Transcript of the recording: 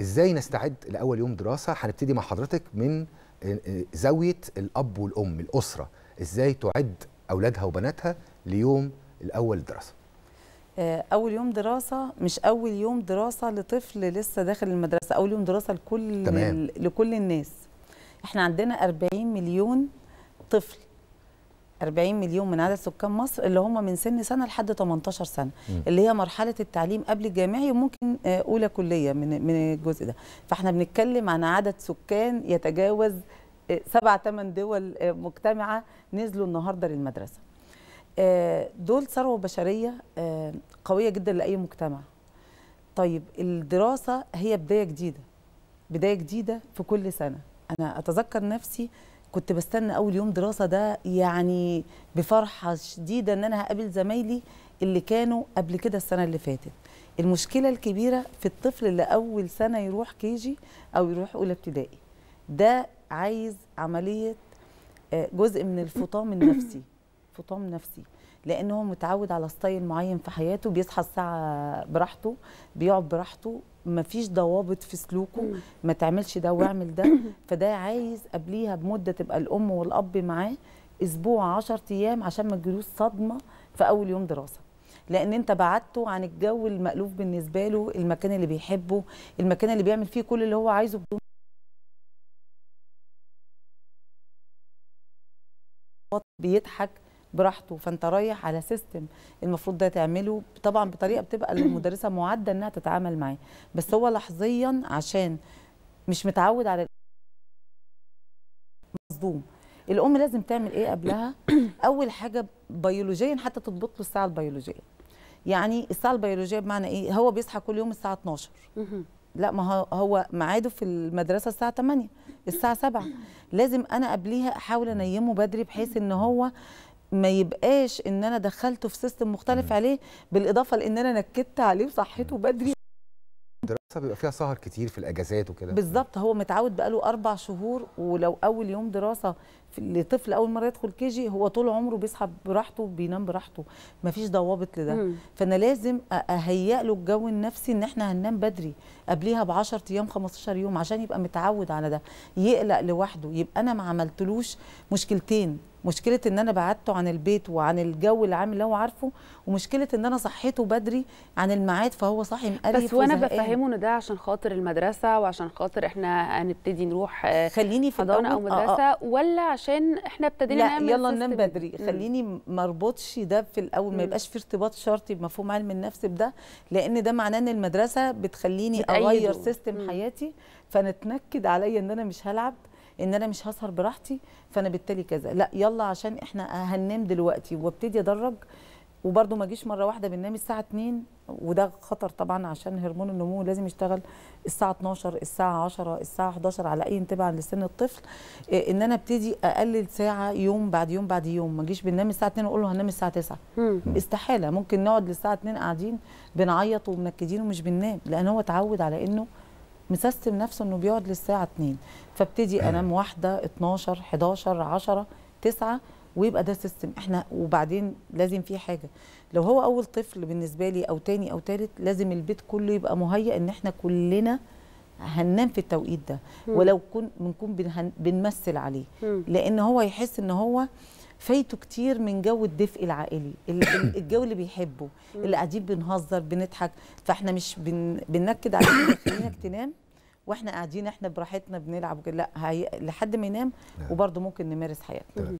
ازاي نستعد لاول يوم دراسه هنبتدي مع حضرتك من آه، آه، زاويه الاب والام الاسره ازاي تعد اولادها وبناتها ليوم الاول دراسه آه، اول يوم دراسه مش اول يوم دراسه لطفل لسه داخل المدرسه اول يوم دراسه لكل تمام. لكل الناس احنا عندنا 40 مليون طفل 40 مليون من عدد سكان مصر اللي هم من سن سنه لحد 18 سنه م. اللي هي مرحله التعليم قبل الجامعي وممكن آه، اولى كليه من من الجزء ده فاحنا بنتكلم عن عدد سكان يتجاوز آه، سبع ثمان دول آه، مجتمعه نزلوا النهارده للمدرسه دول ثروه بشريه قويه جدا لاي مجتمع طيب الدراسه هي بدايه جديده بدايه جديده في كل سنه انا اتذكر نفسي كنت بستنى اول يوم دراسه ده يعني بفرحه شديده ان انا هقابل زمايلي اللي كانوا قبل كده السنه اللي فاتت المشكله الكبيره في الطفل اللي اول سنه يروح كيجي او يروح اولى ابتدائي ده عايز عمليه آه، جزء من الفطام النفسي فطام نفسي لان هو متعود على ستايل معين في حياته بيصحى الساعه براحته بيقعد براحته ما فيش ضوابط في سلوكه ما تعملش ده واعمل ده فده عايز قبليها بمده تبقى الام والاب معاه اسبوع 10 ايام عشان ما تجيلوش صدمه في اول يوم دراسه لان انت بعدته عن الجو المألوف بالنسبه له المكان اللي بيحبه المكان اللي بيعمل فيه كل اللي هو عايزه بدون بيضحك براحته فانت رايح على سيستم المفروض ده تعمله طبعا بطريقه بتبقى المدرسه معده انها تتعامل معاه بس هو لحظيا عشان مش متعود على مصدوم الام لازم تعمل ايه قبلها اول حاجه بيولوجيا حتى تضبط له الساعه البيولوجيه يعني الساعه البيولوجيه بمعنى ايه هو بيصحى كل يوم الساعه 12 لا ما هو ميعاده في المدرسه الساعه 8 الساعه 7 لازم انا قبليها احاول انيمه بدري بحيث ان هو ما يبقاش ان انا دخلته في سيستم مختلف مم. عليه بالاضافه لان انا نكدت عليه وصحيته بدري الدراسه بيبقى فيها سهر كتير في الاجازات وكده بالظبط هو متعود بقاله اربع شهور ولو اول يوم دراسه لطفل اول مره يدخل كي جي هو طول عمره بيصحى براحته بينام براحته مفيش ضوابط لده مم. فانا لازم اهيئ له الجو النفسي ان احنا هننام بدري قبليها ب 10 ايام 15 يوم عشان يبقى متعود على ده يقلق لوحده يبقى انا ما عملتلوش مشكلتين مشكله ان انا بعدته عن البيت وعن الجو العام اللي هو عارفه ومشكله ان انا صحيته بدري عن الميعاد فهو صاحي مقرف بس وانا بفهمه ان ده عشان خاطر المدرسه وعشان خاطر احنا هنبتدي نروح آه، خليني في حضانه او آه، مدرسه آه آه. ولا عشان احنا ابتدينا نعمل يلا ننام بدري خليني ما اربطش ده في الاول ما يبقاش في ارتباط شرطي بمفهوم علم النفس بده لان ده معناه ان المدرسه بتخليني اغير سيستم حياتي فنتنكد عليا ان انا مش هلعب ان انا مش هسهر براحتي فانا بالتالي كذا لا يلا عشان احنا هننام دلوقتي وابتدي ادرج وبرده ما اجيش مره واحده بننام الساعه 2 وده خطر طبعا عشان هرمون النمو لازم يشتغل الساعه 12 الساعه 10 الساعه 11 على اي تبعا لسن الطفل آه، ان انا ابتدي اقلل ساعه يوم بعد يوم بعد يوم ما اجيش بننام الساعه 2 واقول له هننام الساعه 9 استحاله ممكن نقعد للساعه 2 قاعدين بنعيط ومنكدين ومش بننام لان هو اتعود على انه مسيستم نفسه انه بيقعد للساعه 2 فابتدي آه. انام واحده 12 11 10 9 ويبقى ده سيستم احنا وبعدين لازم في حاجه لو هو اول طفل بالنسبه لي او تاني او تالت لازم البيت كله يبقى مهيئ ان احنا كلنا هننام في التوقيت ده ولو كن بنكون بنمثل عليه لان هو يحس ان هو آه فايته كتير من جو الدفء العائلي الجو اللي بيحبه اللي قاعدين بنهزر بنضحك فاحنا مش بن... بننكد عليك خلينك تنام واحنا قاعدين احنا براحتنا بنلعب لا هي... لحد ما ينام نعم. وبرده ممكن نمارس حياتنا